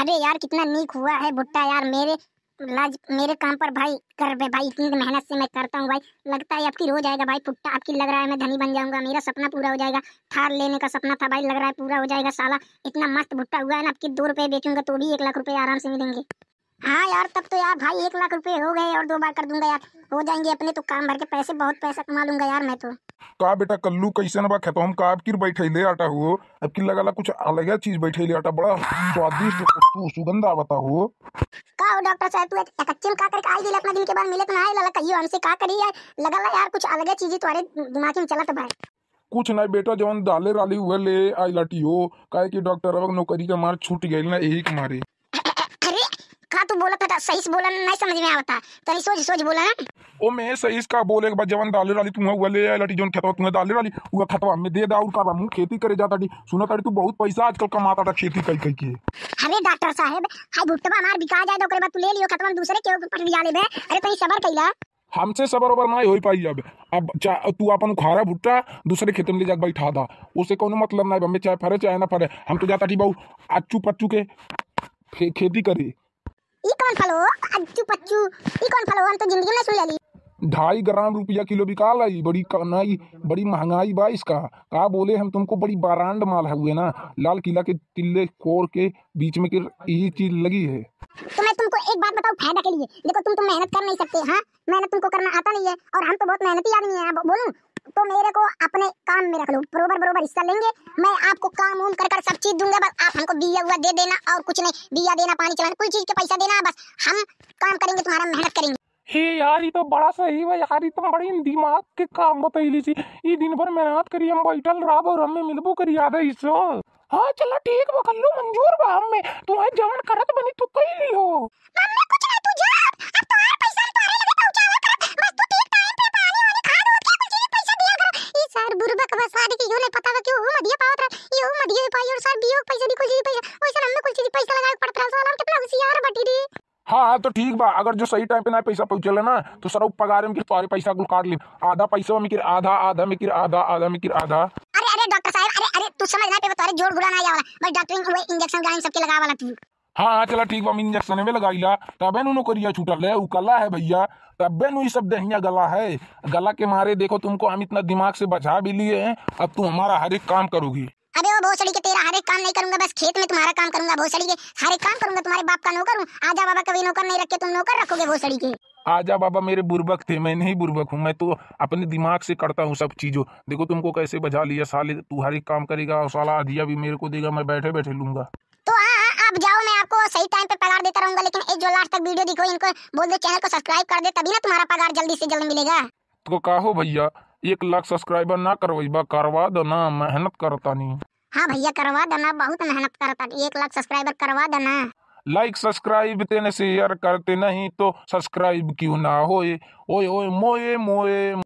अरे यार कितना नीक हुआ है भुट्टा यार मेरे लाज मेरे काम पर भाई कर बे भाई इतनी मेहनत से मैं करता हूँ भाई लगता है आपकी हो जाएगा भाई पुट्टा आपकी लग रहा है मैं धनी बन जाऊंगा मेरा सपना पूरा हो जाएगा थार लेने का सपना था भाई लग रहा है पूरा हो जाएगा साला इतना मस्त भुट्टा हुआ है ना आपकी दो रुपये बेचूंगा तो भी एक लाख रुपये आराम से मिलेंगे हाँ यार तब तो यार भाई एक लाख रुपए हो गए और दो बार कर दूंगा यार हो जाएंगे अपने तो काम भर के पैसे बहुत पैसा कमा लूंगा यार मैं तो का बेटा कल्लू कैसे ना खेतो हम काब किर ले आटा हो अब की लगा ला कुछ अलग चीज बैठे ले आटा बड़ा स्वादिष्ट तू सुगंध आता हो का हो डॉक्टर साहब तू एक कच्चे का करके आई गेल अपना दिन के बाद मिले तो ना लला कहियो हमसे का करी यार लगा ला यार कुछ अलग चीज तुम्हारे दिमाग में चला चलत भाई कुछ ना बेटा जवन डाले राली हुए ले आई लटियो काहे की डॉक्टर अब नौकरी के मार छूट गइल ना यही के मारे तू बोला था सही से बोलन नहीं समझ में आवता तनी सोच सोच बोला ना ओ मैं सही का बोले एक बार जवन डाले वाली तू हुआ ले आए लटी जोन खेतवा तू डाले वाली हुआ खतवा में दे दाउर का मु खेती करे जाता डी सुना तड़ी तू बहुत पैसा आजकल कमाता था खेती कई कई के अरे डॉक्टर साहब हाय भुट्टवा हमार बिका जाए तो ओकरे बाद तू ले लियो खतवा दूसरे के ऊपर लिया लेबे अरे तनी सबर कइला हमसे सबर ओबर नहीं हो पाई अब अब तू अपन उखारा भुट्टा दूसरे खेत में ले जाकर बैठा था उससे कोनो मतलब नहीं हमें चाहे फरे चाहे ना फरे हम तो जाता थी बहू अच्छू पच्चू के खेती करी कौन फल हो अच्छू पच्चू ये कौन फल हो हम तो जिंदगी में सुन लेली ढाई ग्राम रुपया किलो बिका रही बड़ी कनाई बड़ी महंगाई बाईस का कहा बोले हम तुमको बड़ी बारांड माल है हुए ना लाल किला के तिल्ले कोर के बीच में यही चीज लगी है तो मैं तुमको एक बात बताऊँ फायदा के लिए देखो तुम तो मेहनत कर नहीं सकते हाँ मेहनत तुमको करना आता नहीं है और हम तो बहुत मेहनती आदमी है बोलूँ तो मेरे को अपने काम में रख लो बरोबर बरोबर हिस्सा लेंगे मैं आपको काम उम कर कर सब चीज दूंगा बस आप हमको बिया हुआ दे देना और कुछ नहीं बिया देना पानी चलाना कोई चीज के पैसा देना बस हम काम करेंगे तुम्हारा मेहनत करेंगे हे यार ये तो बड़ा सही है यार ये तो बड़ी दिमाग के काम बतैली तो सी ये दिन भर मेहनत करी हम बैठल राब और हमें मिलबो करी याद हाँ, है इसो हाँ चला ठीक बा कल्लू मंजूर बा हमें तुम्हें जवन करत बनी तू कही ली हो पैसा दी कुछ पैसा पैसे वैसे हमें कुछ चीज पैसा लगाए पड़त रहा साला कितना यार बटी दी हाँ हाँ तो ठीक बा अगर जो सही टाइम पे ना पैसा पहुंचे ना तो सर पगार में सारे पैसा कुल काट ली आधा पैसा में आधा आधा में आधा आधा में आधा अरे अरे डॉक्टर साहब अरे अरे तू समझ ना पे तोरे जोड़ गुड़ा ना आया वाला बस डॉक्टर वो इंजेक्शन गाय सबके लगा वाला तू हाँ हाँ चला ठीक बा इंजेक्शन में लगाई ला तब नो करिया छूटा ले उकला है भैया तब नु सब दहिया गला है गला के मारे देखो तुमको हम इतना दिमाग से बचा भी लिए हैं अब तुम हमारा हर एक काम करोगी भोसड़ी के तेरा हर एक काम नहीं करूंगा बस खेत में तुम्हारा काम करूंगा भोसड़ी के हर एक काम करूंगा तुम्हारे बाप का नौकर हूँ आजा बाबा कभी नौकर नहीं रखे तुम नौकर रखोगे भोसड़ी के आजा बाबा मेरे बुर्बक थे मैं नहीं बुर्बक हूँ मैं तो अपने दिमाग से करता हूँ सब चीज़ों देखो तुमको कैसे बजा लिया साले तू हर एक काम करेगा और साला आधिया भी मेरे को देगा मैं बैठे बैठे लूंगा तो आ, आ, आप जाओ मैं आपको सही टाइम पे पगार देता रहूंगा लेकिन एक जो लास्ट तक वीडियो देखो इनको बोल दो चैनल को सब्सक्राइब कर दे तभी ना तुम्हारा पगार जल्दी से जल्दी मिलेगा तो कहो भैया एक लाख सब्सक्राइबर ना करवाइबा करवा दो ना मेहनत करता नहीं हाँ भैया करवा देना बहुत मेहनत करता एक लाख सब्सक्राइबर करवा देना लाइक सब्सक्राइब तेने शेयर करते नहीं तो सब्सक्राइब क्यों ना होए ओए ओए मोए मोए